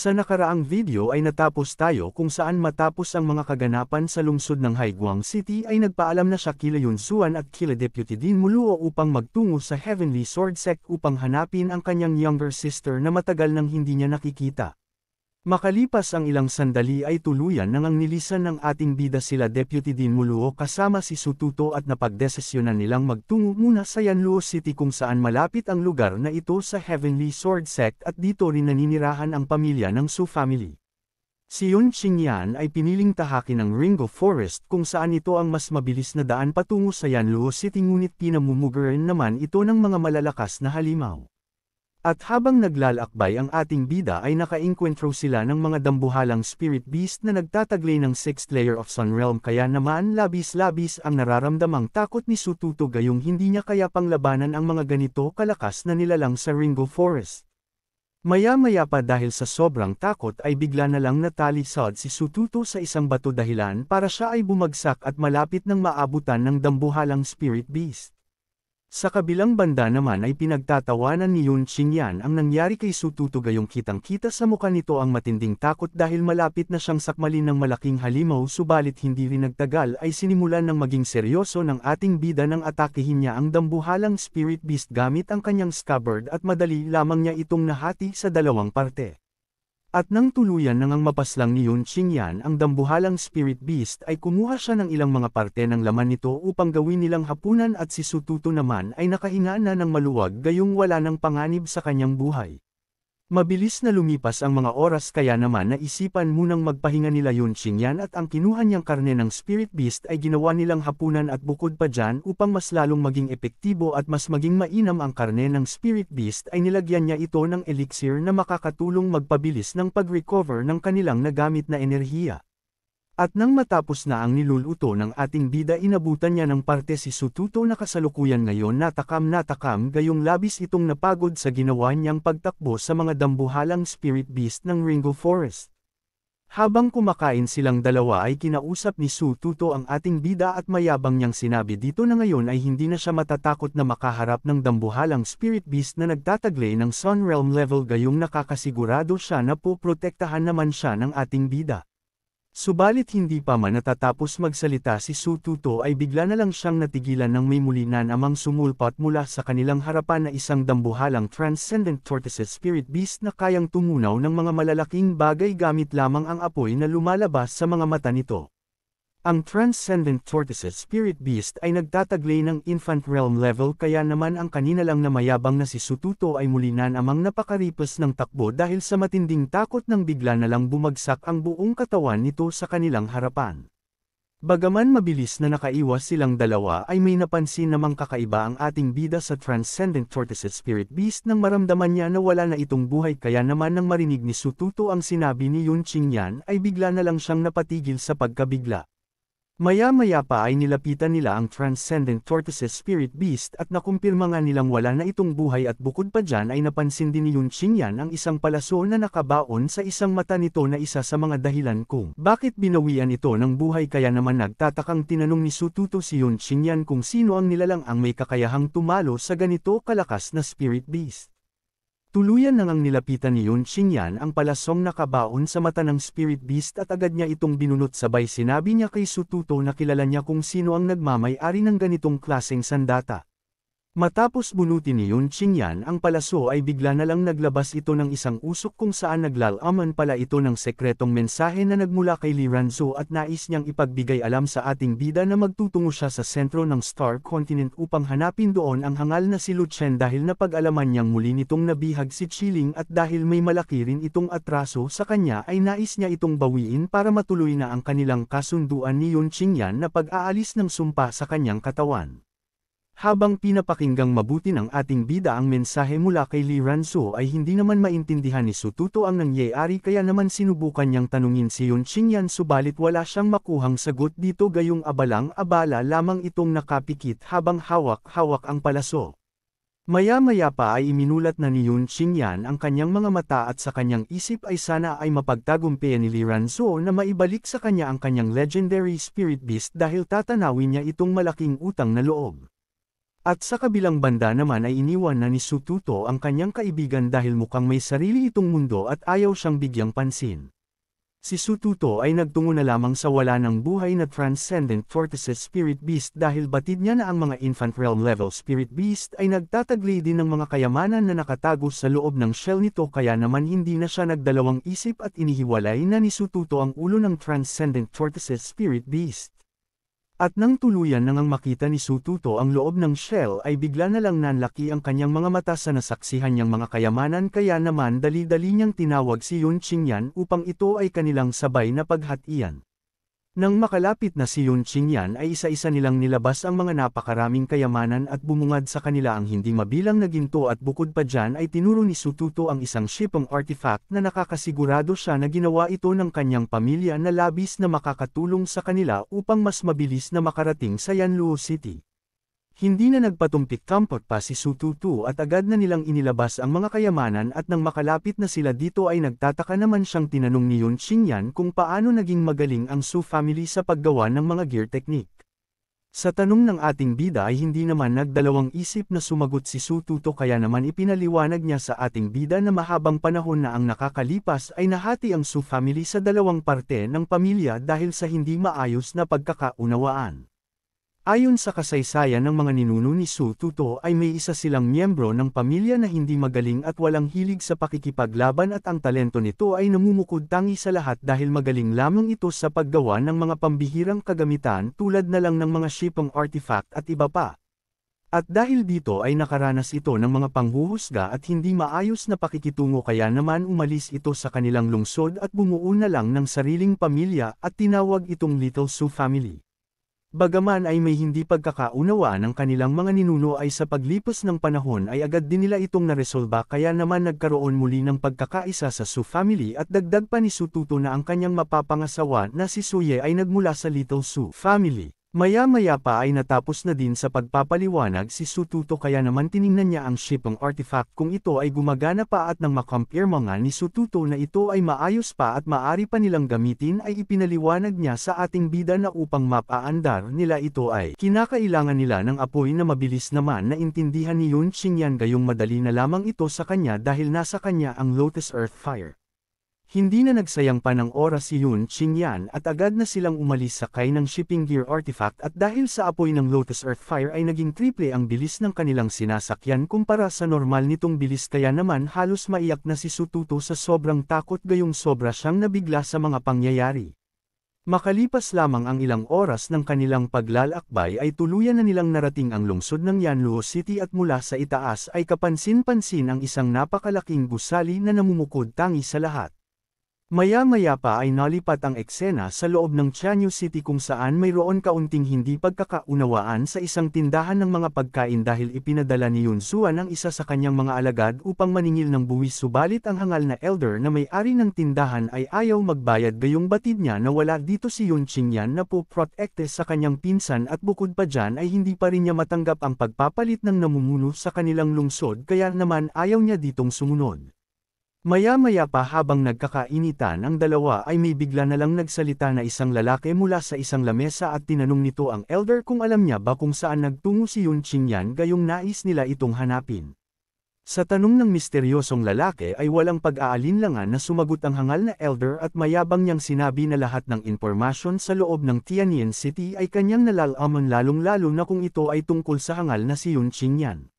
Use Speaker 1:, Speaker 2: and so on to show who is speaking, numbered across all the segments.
Speaker 1: Sa nakaraang video ay natapos tayo kung saan matapos ang mga kaganapan sa lungsod ng Haiguang City ay nagpaalam na siya kila Yunsuan at kila Deputy Dean Muluo upang magtungo sa Heavenly Sword Sect upang hanapin ang kanyang younger sister na matagal nang hindi niya nakikita. Makalipas ang ilang sandali ay tuluyan nang ang nilisan ng ating bida sila Deputy Dean Muluo kasama si Sututo at napagdesisyonan nilang magtungo muna sa Yanluo City kung saan malapit ang lugar na ito sa Heavenly Sword Sect at dito rin naninirahan ang pamilya ng Su family. Si Yun Qingyan ay piniling tahaki ng Ringo Forest kung saan ito ang mas mabilis na daan patungo sa Yanluo City ngunit pinamumugaran naman ito ng mga malalakas na halimaw. At habang naglalakbay ang ating bida ay nakainkwentro sila ng mga dambuhalang spirit beast na nagtataglay ng 6th layer of Sun Realm kaya naman labis-labis ang nararamdamang takot ni Sututo gayong hindi niya kaya panglabanan ang mga ganito kalakas na nilalang sa Ringo Forest. Maya-maya pa dahil sa sobrang takot ay bigla na lang natalisod si Sututo sa isang bato dahilan para siya ay bumagsak at malapit ng maabutan ng dambuhalang spirit beast. Sa kabilang banda naman ay pinagtatawanan ni Yun Qingyan ang nangyari kay Su Tutu gayong kitang-kita sa mukha nito ang matinding takot dahil malapit na siyang sakmalin ng malaking halimaw subalit hindi rin nagtagal ay sinimulan ng maging seryoso ng ating bida nang atakihin niya ang dambuhalang spirit beast gamit ang kanyang scabbard at madali lamang niya itong nahati sa dalawang parte. At nang tuluyan na ngang mapaslang ni Yun Qingyan ang dambuhalang spirit beast ay kumuha siya ng ilang mga parte ng laman nito upang gawin nilang hapunan at si Sututo naman ay nakahinga na ng maluwag gayong wala ng panganib sa kanyang buhay. Mabilis na lumipas ang mga oras kaya naman naisipan munang magpahinga nila Yun Xingyan at ang kinuha niyang karne ng Spirit Beast ay ginawa nilang hapunan at bukod pa dyan upang mas lalong maging epektibo at mas maging mainam ang karne ng Spirit Beast ay nilagyan niya ito ng elixir na makakatulong magpabilis ng pag-recover ng kanilang nagamit na enerhiya. At nang matapos na ang niluluto ng ating bida inabutan niya ng parte si Sututo na kasalukuyan ngayon natakam natakam gayong labis itong napagod sa ginawa niyang pagtakbo sa mga dambuhalang spirit beast ng Ringo Forest. Habang kumakain silang dalawa ay kinausap ni Sututo ang ating bida at mayabang niyang sinabi dito na ngayon ay hindi na siya matatakot na makaharap ng dambuhalang spirit beast na nagtataglay ng Sun Realm level gayong nakakasigurado siya na po naman siya ng ating bida. Subalit hindi pa man natatapos magsalita si Sututo ay bigla na lang siyang natigilan nang may muli na namang sumulpat mula sa kanilang harapan na isang dambuhalang transcendent tortoise spirit beast na kayang tumunaw ng mga malalaking bagay gamit lamang ang apoy na lumalabas sa mga mata nito. Ang Transcendent Tortoises Spirit Beast ay nagtataglay ng Infant Realm level kaya naman ang kanina lang na mayabang na si Sututo ay muli na namang napakaripos ng takbo dahil sa matinding takot ng bigla na lang bumagsak ang buong katawan nito sa kanilang harapan. Bagaman mabilis na nakaiwas silang dalawa ay may napansin namang kakaiba ang ating bida sa Transcendent Tortoises Spirit Beast nang maramdaman niya na wala na itong buhay kaya naman nang marinig ni Sututo ang sinabi ni Yun Qingyan ay bigla na lang siyang napatigil sa pagkabigla. Maya-maya pa ay nilapitan nila ang Transcendent Tortoise's Spirit Beast at nakumpirma nga nilang wala na itong buhay at bukod pa dyan ay napansin din ni Yun Qingyan ang isang palaso na nakabaon sa isang mata nito na isa sa mga dahilan kung bakit binawian ito ng buhay kaya naman nagtatakang tinanong ni Sututo si Yun Qingyan kung sino ang nilalang ang may kakayahang tumalo sa ganito kalakas na Spirit Beast. Tuluyan na ngang nilapitan ni Yun Xinyan ang palasong nakabaon sa mata ng spirit beast at agad niya itong binunot sabay sinabi niya kay Sututo na kilala niya kung sino ang nagmamay-ari ng ganitong klaseng sandata. Matapos bulutin ni Yun Chinyan ang palaso ay bigla na lang naglabas ito ng isang usok kung saan naglalaman pala ito ng sekretong mensahe na nagmula kay Li Ranzo at nais niyang ipagbigay alam sa ating bida na magtutungo siya sa sentro ng Star Continent upang hanapin doon ang hangal na si Lu Chen dahil napag-alaman niyang muli nitong nabihag si Chiling at dahil may malaki rin itong atraso sa kanya ay nais niya itong bawiin para matuloy na ang kanilang kasunduan ni Yun Chinyan na pag-aalis ng sumpa sa kanyang katawan. Habang pinapakinggang mabuti ng ating bida ang mensahe mula kay Lee Ransu ay hindi naman maintindihan ni Sututo ang nangyayari kaya naman sinubukan niyang tanungin si Yun Qingyan subalit wala siyang makuhang sagot dito gayong abalang-abala lamang itong nakapikit habang hawak-hawak ang palaso. Maya-maya pa ay iminulat na ni Yun Qingyan ang kanyang mga mata at sa kanyang isip ay sana ay mapagtagumpayan ni Lee Ranzo na maibalik sa kanya ang kanyang legendary spirit beast dahil tatanawin niya itong malaking utang na loob. At sa kabilang banda naman ay iniwan na ni Sututo ang kanyang kaibigan dahil mukhang may sarili itong mundo at ayaw siyang bigyang pansin. Si Sututo ay nagtungo na lamang sa wala ng buhay na Transcendent Fortresses Spirit Beast dahil batid niya na ang mga Infant Realm Level Spirit Beast ay nagtataglay din ng mga kayamanan na nakatago sa loob ng shell nito kaya naman hindi na siya nagdalawang isip at inihiwalay na ni Sututo ang ulo ng Transcendent Fortresses Spirit Beast. At nang tuluyan nang ang makita ni Sututo ang loob ng shell ay bigla na lang nanlaki ang kanyang mga mata sa nasaksihan niyang mga kayamanan kaya naman dali-dali niyang tinawag si Yun Qingyan upang ito ay kanilang sabay na paghatian. Nang makalapit na si Yun Qingyan ay isa-isa nilang nilabas ang mga napakaraming kayamanan at bumungad sa kanila ang hindi mabilang na ginto at bukod pa dyan ay tinuro ni Sututo ang isang shipong artifact na nakakasigurado siya na ginawa ito ng kanyang pamilya na labis na makakatulong sa kanila upang mas mabilis na makarating sa Yanluo City. Hindi na nagpatumpik tampot pa si Sututu at agad na nilang inilabas ang mga kayamanan at nang makalapit na sila dito ay nagtataka naman siyang tinanong ni Yun Xingyan kung paano naging magaling ang Su family sa paggawa ng mga gear technique. Sa tanong ng ating bida ay hindi naman nagdalawang isip na sumagot si Sututo kaya naman ipinaliwanag niya sa ating bida na mahabang panahon na ang nakakalipas ay nahati ang Su family sa dalawang parte ng pamilya dahil sa hindi maayos na pagkakaunawaan. Ayon sa kasaysayan ng mga ninuno ni Su Tuto ay may isa silang miyembro ng pamilya na hindi magaling at walang hilig sa pakikipaglaban at ang talento nito ay namumukod tangi sa lahat dahil magaling lamang ito sa paggawa ng mga pambihirang kagamitan tulad na lang ng mga shipong artifact at iba pa. At dahil dito ay nakaranas ito ng mga panghuhusga at hindi maayos na pakikitungo kaya naman umalis ito sa kanilang lungsod at bumuo na lang ng sariling pamilya at tinawag itong Little Su Family. Bagaman ay may hindi pagkakaunawa ng kanilang mga ninuno ay sa paglipas ng panahon ay agad din nila itong naresolba kaya naman nagkaroon muli ng pagkakaisa sa Su family at dagdag pa ni Su Tuto na ang kanyang mapapangasawa na si Suye ay nagmula sa Little Su family. Maya-maya pa ay natapos na din sa pagpapaliwanag si Sututo kaya naman tiningnan niya ang shipong artifact kung ito ay gumagana pa at nang makompirma nga ni Sututo na ito ay maayos pa at maari pa nilang gamitin ay ipinaliwanag niya sa ating bida na upang mapaandar nila ito ay kinakailangan nila ng apoy na mabilis naman na intindihan ni Yun Qingyan gayong madali na lamang ito sa kanya dahil nasa kanya ang Lotus Earth Fire. Hindi na nagsayang pa ng oras si Yun Qingyan at agad na silang umalis sakay ng shipping gear artifact at dahil sa apoy ng Lotus Earthfire ay naging triple ang bilis ng kanilang sinasakyan kumpara sa normal nitong bilis kaya naman halos maiyak na si Sututo sa sobrang takot gayong sobra siyang nabigla sa mga pangyayari. Makalipas lamang ang ilang oras ng kanilang paglalakbay ay tuluyan na nilang narating ang lungsod ng Yanluo City at mula sa itaas ay kapansin-pansin ang isang napakalaking gusali na namumukod tangi sa lahat. Maya-maya pa ay nalipat ang eksena sa loob ng Chanyu City kung saan mayroon kaunting hindi pagkakaunawaan sa isang tindahan ng mga pagkain dahil ipinadala ni Yunsuan ang isa sa kanyang mga alagad upang maningil ng buwis subalit ang hangal na elder na may-ari ng tindahan ay ayaw magbayad gayong batid niya na wala dito si Yunqing yan na poprotekte sa kanyang pinsan at bukod pa dyan ay hindi pa rin niya matanggap ang pagpapalit ng namumuno sa kanilang lungsod kaya naman ayaw niya ditong sumunod. Maya-maya pa habang nagkakainitan ang dalawa ay may bigla na lang nagsalita na isang lalaki mula sa isang lamesa at tinanong nito ang elder kung alam niya ba kung saan nagtungo si Yun Qingyan gayong nais nila itong hanapin. Sa tanong ng misteryosong lalaki ay walang pag-aalinlangan na sumagot ang hangal na elder at mayabang niyang sinabi na lahat ng impormasyon sa loob ng Tianyin City ay kanyang nalalaman lalong-lalo na kung ito ay tungkol sa hangal na si Yun Qingyan.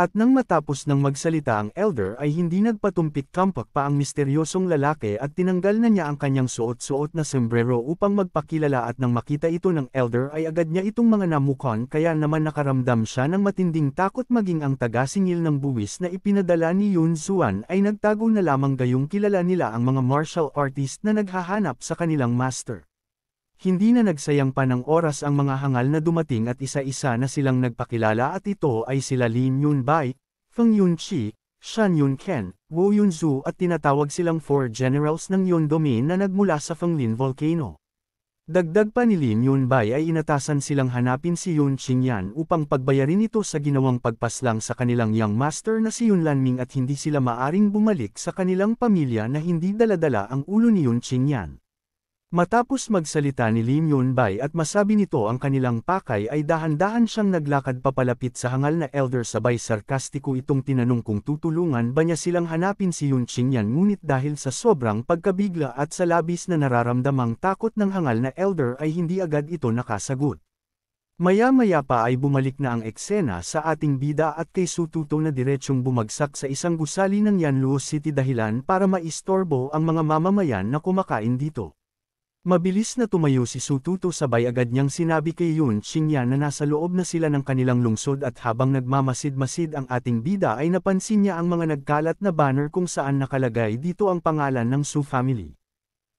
Speaker 1: At nang matapos ng magsalita ang elder ay hindi nagpatumpik kampak pa ang misteryosong lalaki at tinanggal na niya ang kanyang suot-suot na sombrero upang magpakilala at nang makita ito ng elder ay agad niya itong mga namukon kaya naman nakaramdam siya ng matinding takot maging ang tagasingil ng buwis na ipinadala ni Yun Suan ay nagtago na lamang gayong kilala nila ang mga martial artist na naghahanap sa kanilang master. Hindi na nagsayang pa ng oras ang mga hangal na dumating at isa-isa na silang nagpakilala at ito ay sila Lin Yunbai, Feng Yunqi, Shan Yunken, Wu Yunzu at tinatawag silang four generals ng Yun Domain na nagmula sa Fenglin Volcano. Dagdag pa ni Lin Yunbai ay inatasan silang hanapin si Yun Qingyan upang pagbayarin ito sa ginawang pagpaslang sa kanilang young master na si Yun Lanming at hindi sila maaring bumalik sa kanilang pamilya na hindi daladala ang ulo ni Yun Qingyan. Matapos magsalita ni Lim Yun Bai at masabi nito ang kanilang pakay ay dahan-dahan siyang naglakad papalapit sa hangal na elder sabay sarkastiko itong tinanong kung tutulungan ba niya silang hanapin si Yun Qingyan ngunit dahil sa sobrang pagkabigla at sa labis na nararamdamang takot ng hangal na elder ay hindi agad ito nakasagot. Maya-maya pa ay bumalik na ang eksena sa ating bida at kay Sututo na diretsyong bumagsak sa isang gusali ng Yanluo City dahilan para maistorbo ang mga mamamayan na kumakain dito. Mabilis na tumayo si Sututo sabay agad niyang sinabi kay Yun Xingya na nasa loob na sila ng kanilang lungsod at habang nagmamasid-masid ang ating bida ay napansin niya ang mga nagkalat na banner kung saan nakalagay dito ang pangalan ng Su family.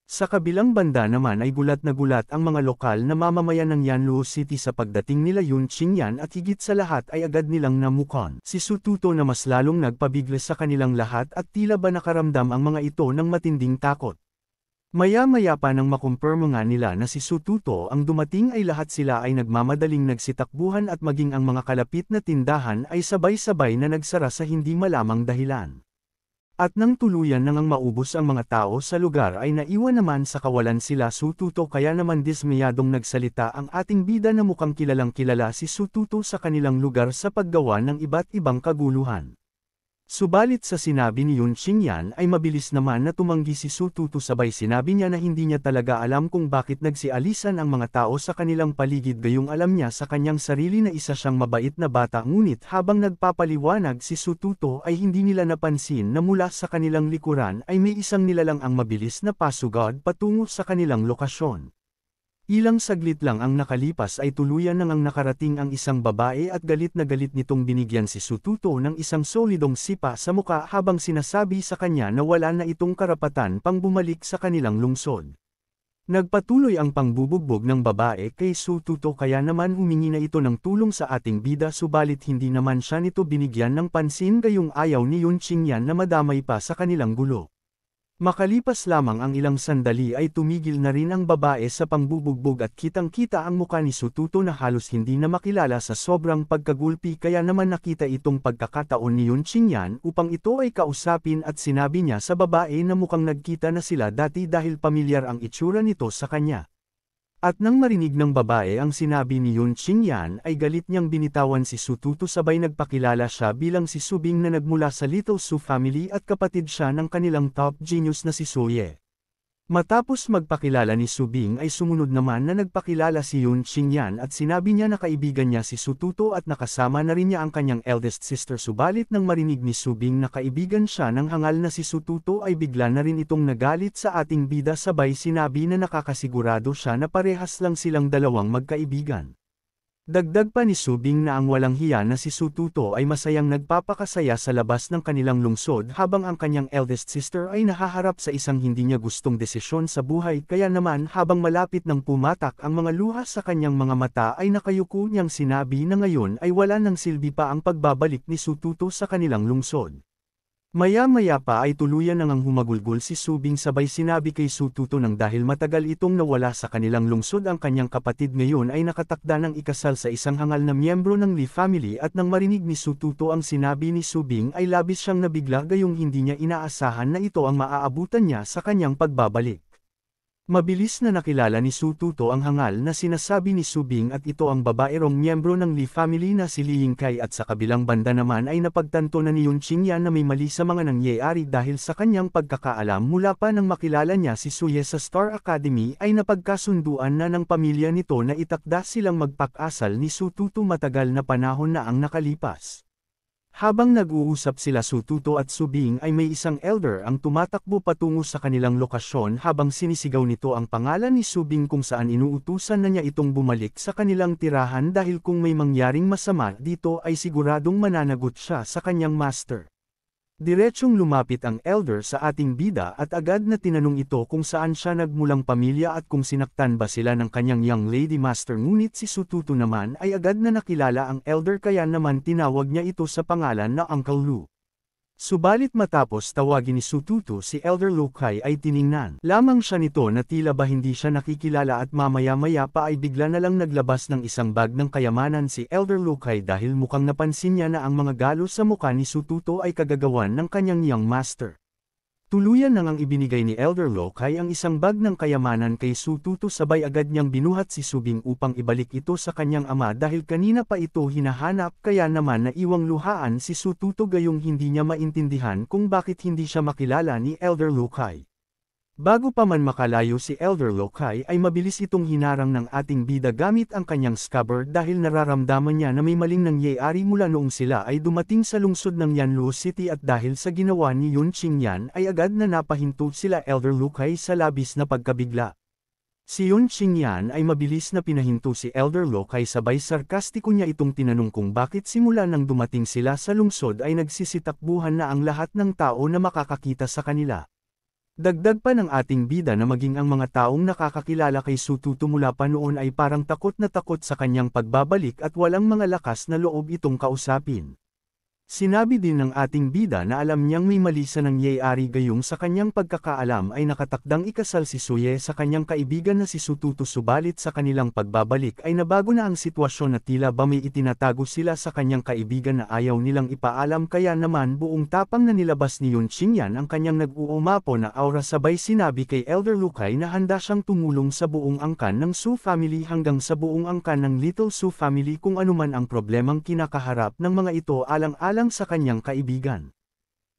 Speaker 1: Sa kabilang banda naman ay gulat na gulat ang mga lokal na mamamayan ng Yanluo City sa pagdating nila Yun Qingyan at higit sa lahat ay agad nilang namukon. Si Sututo na mas lalong nagpabigla sa kanilang lahat at tila ba nakaramdam ang mga ito ng matinding takot. Maya-maya pa nang makumpirmo nga nila na si Sututo ang dumating ay lahat sila ay nagmamadaling nagsitakbuhan at maging ang mga kalapit na tindahan ay sabay-sabay na nagsara sa hindi malamang dahilan. At nang tuluyan nang maubos ang mga tao sa lugar ay naiwan naman sa kawalan sila Sututo kaya naman dismayadong nagsalita ang ating bida na mukhang kilalang kilala si Sututo sa kanilang lugar sa paggawa ng iba't ibang kaguluhan. Subalit sa sinabi ni Yun Xingyan ay mabilis naman na tumanggi si Su Tutu sabay sinabi niya na hindi niya talaga alam kung bakit nagsialisan ang mga tao sa kanilang paligid gayong alam niya sa kanyang sarili na isa siyang mabait na bata ngunit habang nagpapaliwanag si Su Tutu ay hindi nila napansin na mula sa kanilang likuran ay may isang nilalang ang mabilis na pasugod patungo sa kanilang lokasyon. Ilang saglit lang ang nakalipas ay tuluyan nang ang nakarating ang isang babae at galit na galit nitong binigyan si Sututo ng isang solidong sipa sa muka habang sinasabi sa kanya na wala na itong karapatan pang bumalik sa kanilang lungsod. Nagpatuloy ang pangbubugbog ng babae kay Sututo kaya naman humingi na ito ng tulong sa ating bida subalit hindi naman siya nito binigyan ng pansin gayong ayaw ni Yun Qingyan na madamay pa sa kanilang gulo. Makalipas lamang ang ilang sandali ay tumigil na rin ang babae sa pangbubugbog at kitang-kita ang muka ni Sututo na halos hindi na makilala sa sobrang pagkagulpi kaya naman nakita itong pagkakataon ni Yun Qingyan upang ito ay kausapin at sinabi niya sa babae na mukhang nagkita na sila dati dahil pamilyar ang itsura nito sa kanya. At nang marinig ng babae ang sinabi ni Yun Qingyan ay galit niyang binitawan si Su Tutu sabay nagpakilala siya bilang si Subing na nagmula sa Little Su family at kapatid siya ng kanilang top genius na si Su Ye. Matapos magpakilala ni Subing ay sumunod naman na nagpakilala si Yun Qingyan at sinabi niya na kaibigan niya si Sututo at nakasama na rin niya ang kanyang eldest sister subalit nang marinig ni Subing na kaibigan siya ng hangal na si Sututo ay bigla na rin itong nagalit sa ating bida sabay sinabi na nakakasigurado siya na parehas lang silang dalawang magkaibigan. Dagdag pa ni Subing na ang walang hiya na si Sututo ay masayang nagpapakasaya sa labas ng kanilang lungsod habang ang kanyang eldest sister ay nahaharap sa isang hindi niya gustong desisyon sa buhay kaya naman habang malapit ng pumatak ang mga luha sa kanyang mga mata ay nakayuko niyang sinabi na ngayon ay wala nang silbi pa ang pagbabalik ni Sututo sa kanilang lungsod. Maya-maya pa ay tuluyan na ngang humagulgol si Subing sabay sinabi kay Sututo nang dahil matagal itong nawala sa kanilang lungsod ang kanyang kapatid ngayon ay nakatakda ng ikasal sa isang hangal na miyembro ng Lee family at nang marinig ni Sututo ang sinabi ni Subing ay labis siyang nabigla gayong hindi niya inaasahan na ito ang maaabutan niya sa kanyang pagbabalik. Mabilis na nakilala ni Su Tuto ang hangal na sinasabi ni Subing at ito ang babaerong miyembro ng Li family na si Li Yingkai at sa kabilang banda naman ay napagtanto na ni Yun Qingyan na may mali sa mga nangyayari dahil sa kanyang pagkakaalam mula pa nang makilala niya si Suye sa Star Academy ay napagkasunduan na ng pamilya nito na itakda silang magpakasal ni Su Tuto matagal na panahon na ang nakalipas. Habang nag-uusap sila Sututo at Subing ay may isang elder ang tumatakbo patungo sa kanilang lokasyon habang sinisigaw nito ang pangalan ni Subing kung saan inuutusan na niya itong bumalik sa kanilang tirahan dahil kung may mangyaring masama dito ay siguradong mananagot siya sa kanyang master. Diretsyong lumapit ang elder sa ating bida at agad na tinanong ito kung saan siya nagmulang pamilya at kung sinaktan ba sila ng kanyang young lady master ngunit si Sututo naman ay agad na nakilala ang elder kaya naman tinawag niya ito sa pangalan na Uncle Lu. Subalit matapos tawagin ni Sututu si Elder Lukai ay tiningnan. Lamang siya nito na tila ba hindi siya nakikilala at mamaya-maya pa ay bigla na lang naglabas ng isang bag ng kayamanan si Elder Lukai dahil mukhang napansin niya na ang mga galos sa mukha ni Sututo ay kagagawan ng kanyang young master. Tuluyan nang ang ibinigay ni Elder Locke ay ang isang bag ng kayamanan kay Sututo sabay agad niyang binuhat si Subing upang ibalik ito sa kanyang ama dahil kanina pa ito hinahanap kaya naman naiwang luhaan si Sututo gayong hindi niya maintindihan kung bakit hindi siya makilala ni Elder Locke. Bago pa man makalayo si Elder Lokai ay mabilis itong hinarang ng ating bida gamit ang kanyang scabbard dahil nararamdaman niya na may maling nangyayari mula noong sila ay dumating sa lungsod ng Yanluo City at dahil sa ginawa ni Yun Qingyan ay agad na napahinto sila Elder Lokai sa labis na pagkabigla. Si Yun Qingyan ay mabilis na pinahinto si Elder Lokai sabay sarkastiko niya itong tinanong kung bakit simula nang dumating sila sa lungsod ay nagsisitakbuhan na ang lahat ng tao na makakakita sa kanila. Dagdag pa ng ating bida na maging ang mga taong nakakakilala kay Sututo mula pa noon ay parang takot na takot sa kanyang pagbabalik at walang mga lakas na loob itong kausapin. Sinabi din ng ating bida na alam niyang may mali sa nangyayari gayong sa kanyang pagkakaalam ay nakatakdang ikasal si Suye sa kanyang kaibigan na si Sututo subalit sa kanilang pagbabalik ay nabago na ang sitwasyon na tila ba may itinatago sila sa kanyang kaibigan na ayaw nilang ipaalam kaya naman buong tapang na nilabas ni Yun Qingyan ang kanyang nag-uumapo na aura sabay sinabi kay Elder Lukay na handa siyang tumulong sa buong angkan ng Su family hanggang sa buong angkan ng Little Su family kung anuman ang problemang kinakaharap ng mga ito alang-alang lang sa kanyang kaibigan.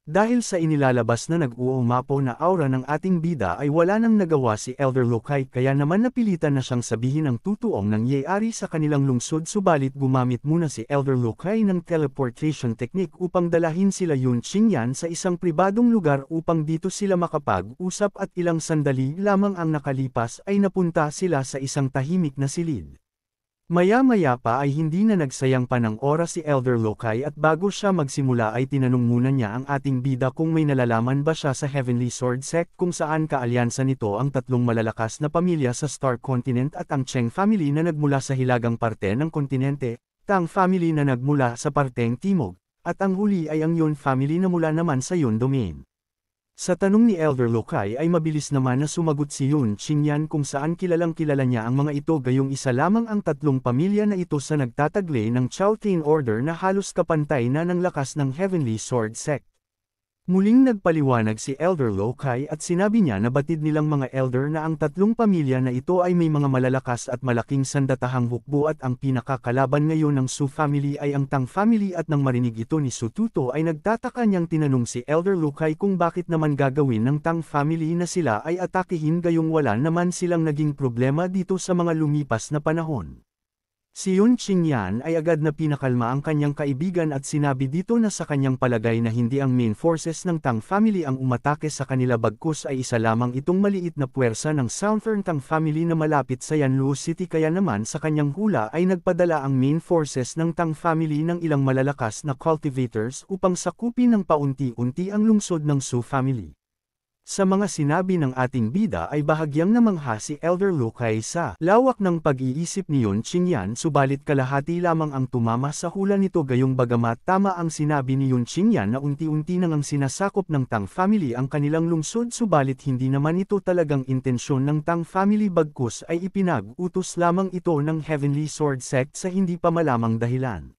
Speaker 1: Dahil sa inilalabas na nag-uumapo na aura ng ating bida ay wala nang nagawa si Elder Lokai kaya naman napilitan na siyang sabihin ang tutuong ng nangyayari sa kanilang lungsod subalit gumamit muna si Elder Lokai ng teleportation technique upang dalahin sila Yun Qingyan sa isang pribadong lugar upang dito sila makapag-usap at ilang sandali lamang ang nakalipas ay napunta sila sa isang tahimik na silid. Maya-maya pa ay hindi na nagsayang pa ng oras si Elder Lokai at bago siya magsimula ay tinanong muna niya ang ating bida kung may nalalaman ba siya sa Heavenly Sword Sect kung saan kaalyansa nito ang tatlong malalakas na pamilya sa Star Continent at ang Cheng family na nagmula sa hilagang parte ng kontinente, Tang family na nagmula sa parteng timog, at ang huli ay ang Yun family na mula naman sa Yun domain. Sa tanong ni Elder Lokai ay mabilis naman na sumagot si Yun Chinyan kung saan kilalang kilala niya ang mga ito gayong isa lamang ang tatlong pamilya na ito sa nagtataglay ng Chao Order na halos kapantay na ng lakas ng Heavenly Sword Sect. Muling nagpaliwanag si Elder Lokai at sinabi niya na batid nilang mga elder na ang tatlong pamilya na ito ay may mga malalakas at malaking sandatahang hukbo at ang pinakakalaban ngayon ng Su family ay ang Tang family at nang marinig ito ni Sututo ay nagtataka niyang tinanong si Elder Lokai kung bakit naman gagawin ng Tang family na sila ay atakihin gayong wala naman silang naging problema dito sa mga lumipas na panahon. Si Yun Qingyan ay agad na pinakalma ang kanyang kaibigan at sinabi dito na sa kanyang palagay na hindi ang main forces ng Tang family ang umatake sa kanila bagkus ay isa lamang itong maliit na puwersa ng Southern Tang family na malapit sa Yanlu City kaya naman sa kanyang hula ay nagpadala ang main forces ng Tang family ng ilang malalakas na cultivators upang sakupin ng paunti-unti ang lungsod ng Su family. Sa mga sinabi ng ating bida ay bahagyang namangha si Elder Lucay sa lawak ng pag-iisip ni Yun Qingyan subalit kalahati lamang ang tumama sa hula nito gayong bagamat tama ang sinabi ni Yun Qingyan na unti-unti nang ang sinasakop ng Tang Family ang kanilang lungsod subalit hindi naman ito talagang intensyon ng Tang Family bagkus ay ipinag-utos lamang ito ng Heavenly Sword Sect sa hindi pa malamang dahilan.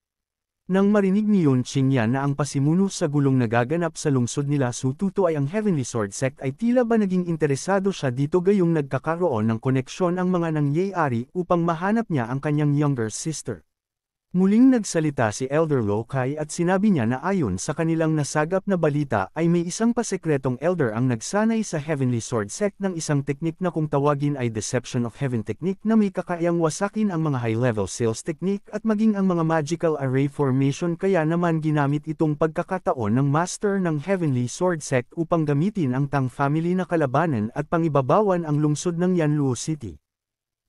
Speaker 1: Nang marinig ni Yun Qingya na ang pasimuno sa gulong nagaganap sa lungsod nila Sututo ay ang Heavenly Sword Sect ay tila ba naging interesado siya dito gayong nagkakaroon ng koneksyon ang mga nangyayari upang mahanap niya ang kanyang younger sister. Muling nagsalita si Elder Lokai at sinabi niya na ayon sa kanilang nasagap na balita ay may isang pasekretong elder ang nagsanay sa Heavenly Sword Sect ng isang teknik na kung tawagin ay Deception of Heaven technique na may kakayang wasakin ang mga high-level sales technique at maging ang mga magical array formation kaya naman ginamit itong pagkakataon ng master ng Heavenly Sword Sect upang gamitin ang Tang family na kalabanan at pangibabawan ang lungsod ng Yanluo City.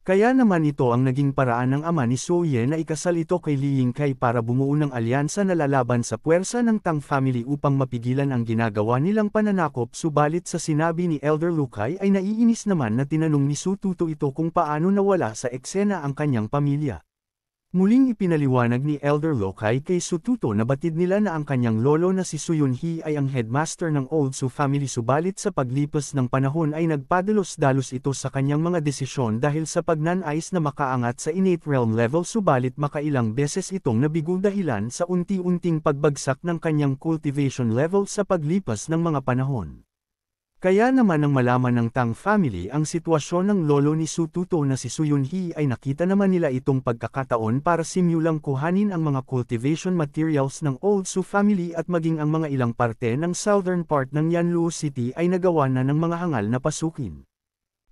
Speaker 1: Kaya naman ito ang naging paraan ng ama ni Soye na ikasal ito kay Li Yingkai para bumuo ng alyansa na lalaban sa puwersa ng Tang family upang mapigilan ang ginagawa nilang pananakop subalit sa sinabi ni Elder Lukai ay naiinis naman na tinanong ni Sututo ito kung paano nawala sa eksena ang kanyang pamilya. Muling ipinaliwanag ni Elder Lokai kay Sututo na batid nila na ang kanyang lolo na si Suyunhi ay ang headmaster ng Old Su family subalit sa paglipas ng panahon ay nagpadalos-dalos ito sa kanyang mga desisyon dahil sa pagnanais na makaangat sa innate realm level subalit makailang beses itong nabigo dahilan sa unti-unting pagbagsak ng kanyang cultivation level sa paglipas ng mga panahon. Kaya naman nang malaman ng Tang family ang sitwasyon ng lolo ni Sututo na si Suyunhi ay nakita naman nila itong pagkakataon para simulang kuhanin ang mga cultivation materials ng Old Su family at maging ang mga ilang parte ng southern part ng Yanlu City ay nagawa na ng mga hangal na pasukin.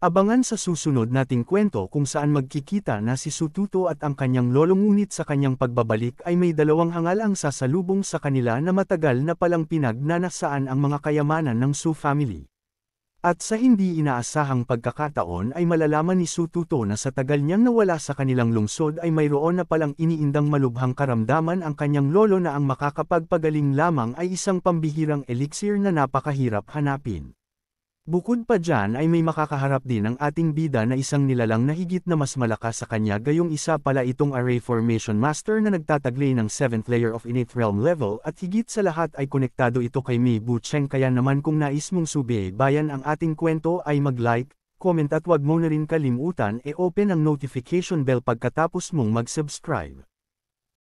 Speaker 1: Abangan sa susunod nating kwento kung saan magkikita na si Sututo at ang kanyang lolo ngunit sa kanyang pagbabalik ay may dalawang hangal ang sasalubong sa kanila na matagal na palang pinagnanasaan ang mga kayamanan ng Su family. At sa hindi inaasahang pagkakataon ay malalaman ni Sututo na sa tagal niyang nawala sa kanilang lungsod ay mayroon na palang iniindang malubhang karamdaman ang kanyang lolo na ang makakapagpagaling lamang ay isang pambihirang elixir na napakahirap hanapin. Bukod pa dyan ay may makakaharap din ang ating bida na isang nilalang na higit na mas malakas sa kanya gayong isa pala itong Array Formation Master na nagtataglay ng 7th layer of innate realm level at higit sa lahat ay konektado ito kay Mei Bu Cheng kaya naman kung nais mong bayan ang ating kwento ay mag-like, comment at wag mo na rin kalimutan e open ang notification bell pagkatapos mong mag-subscribe.